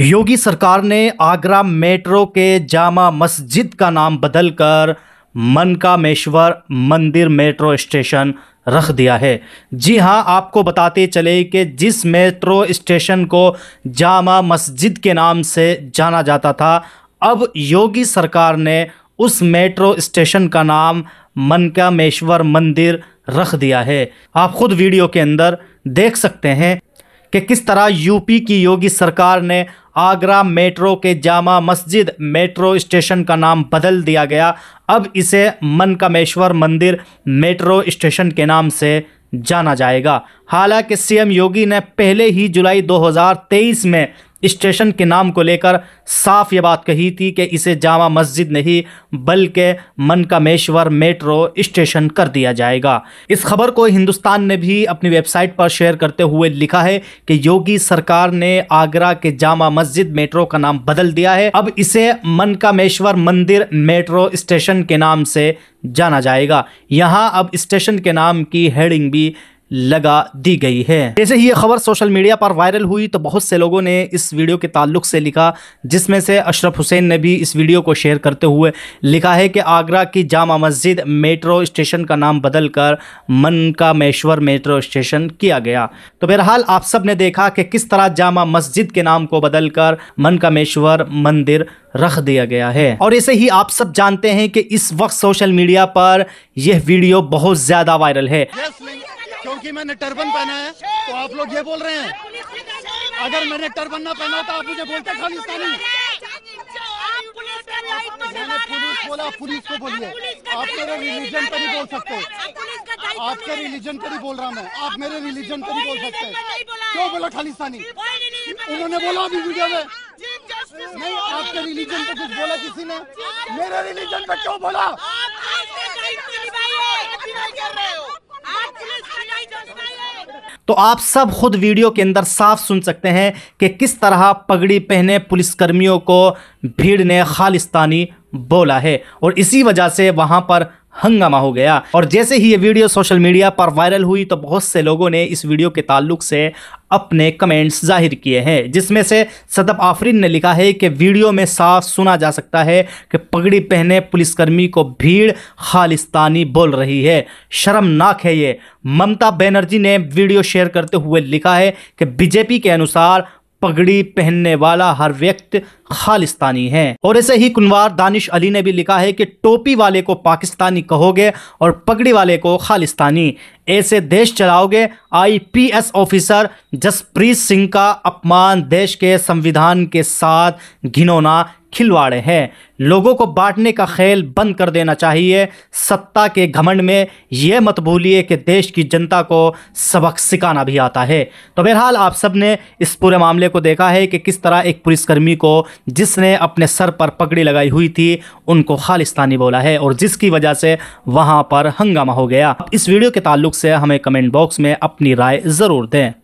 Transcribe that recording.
योगी सरकार ने आगरा मेट्रो के जामा मस्जिद का नाम बदलकर मनकामेश्वर मंदिर मेट्रो स्टेशन रख दिया है जी हाँ आपको बताते चले कि जिस मेट्रो स्टेशन को जामा मस्जिद के नाम से जाना जाता था अब योगी सरकार ने उस मेट्रो स्टेशन का नाम मनकामेश्वर मंदिर रख दिया है आप खुद वीडियो के अंदर देख सकते हैं कि किस तरह यूपी की योगी सरकार ने आगरा मेट्रो के जामा मस्जिद मेट्रो स्टेशन का नाम बदल दिया गया अब इसे मनकमेश्वर मंदिर मेट्रो स्टेशन के नाम से जाना जाएगा हालांकि सीएम योगी ने पहले ही जुलाई 2023 में स्टेशन के नाम को लेकर साफ ये बात कही थी कि इसे जामा मस्जिद नहीं बल्कि मन मेट्रो स्टेशन कर दिया जाएगा इस खबर को हिंदुस्तान ने भी अपनी वेबसाइट पर शेयर करते हुए लिखा है कि योगी सरकार ने आगरा के जामा मस्जिद मेट्रो का नाम बदल दिया है अब इसे मन मंदिर मेट्रो स्टेशन के नाम से जाना जाएगा यहाँ अब स्टेशन के नाम की हेडिंग भी लगा दी गई है जैसे ही ये खबर सोशल मीडिया पर वायरल हुई तो बहुत से लोगों ने इस वीडियो के ताल्लुक से लिखा जिसमें से अशरफ हुसैन ने भी इस वीडियो को शेयर करते हुए लिखा है कि आगरा की जामा मस्जिद मेट्रो स्टेशन का नाम बदल कर मन का मेश्वर मेट्रो स्टेशन किया गया तो बहरहाल आप सब ने देखा कि किस तरह जामा मस्जिद के नाम को बदल कर मन का मेश्वर मंदिर रख दिया गया है और ऐसे ही आप सब जानते हैं कि इस वक्त सोशल मीडिया पर यह वीडियो बहुत ज़्यादा वायरल है क्योंकि मैंने टर्बन पहना है तो आप लोग ये बोल रहे हैं अगर मैंने टर्बन ना पहना तो आप मुझे बोलते खालिस्तानी मैंने पुलिस बोला पुलिस को बोलिए आप मेरे रिलीजन पर ही बोल सकते आपके रिलीजन पर ही बोल रहा मैं आप मेरे रिलीजन पर ही बोल सकते हैं क्यों बोला खालिस्तानी उन्होंने बोला अभी वीडियो में नहीं आपके रिलीजन पे कुछ बोला किसी ने मेरे रिलीजन पे क्यों बोला तो आप सब खुद वीडियो के अंदर साफ सुन सकते हैं कि किस तरह पगड़ी पहने पुलिसकर्मियों को भीड़ ने खालिस्तानी बोला है और इसी वजह से वहाँ पर हंगामा हो गया और जैसे ही ये वीडियो सोशल मीडिया पर वायरल हुई तो बहुत से लोगों ने इस वीडियो के ताल्लुक से अपने कमेंट्स जाहिर किए हैं जिसमें से सदब आफरीन ने लिखा है कि वीडियो में साफ सुना जा सकता है कि पगड़ी पहने पुलिसकर्मी को भीड़ खालिस्तानी बोल रही है शर्मनाक है ये ममता बनर्जी ने वीडियो शेयर करते हुए लिखा है कि बीजेपी के अनुसार पगड़ी पहनने वाला हर व्यक्ति खालिस्तानी है और ऐसे ही कुनवार दानिश अली ने भी लिखा है कि टोपी वाले को पाकिस्तानी कहोगे और पगड़ी वाले को खालिस्तानी ऐसे देश चलाओगे आईपीएस ऑफिसर जसप्रीत सिंह का अपमान देश के संविधान के साथ घिनौना खिलवाड़े हैं लोगों को बांटने का खेल बंद कर देना चाहिए सत्ता के घमंड में यह मत भूलिए कि देश की जनता को सबक सिखाना भी आता है तो बहरहाल आप सब ने इस पूरे मामले को देखा है कि किस तरह एक पुलिसकर्मी को जिसने अपने सर पर पगड़ी लगाई हुई थी उनको खालिस्तानी बोला है और जिसकी वजह से वहाँ पर हंगामा हो गया इस वीडियो के ताल्लुक से हमें कमेंट बॉक्स में अपनी राय ज़रूर दें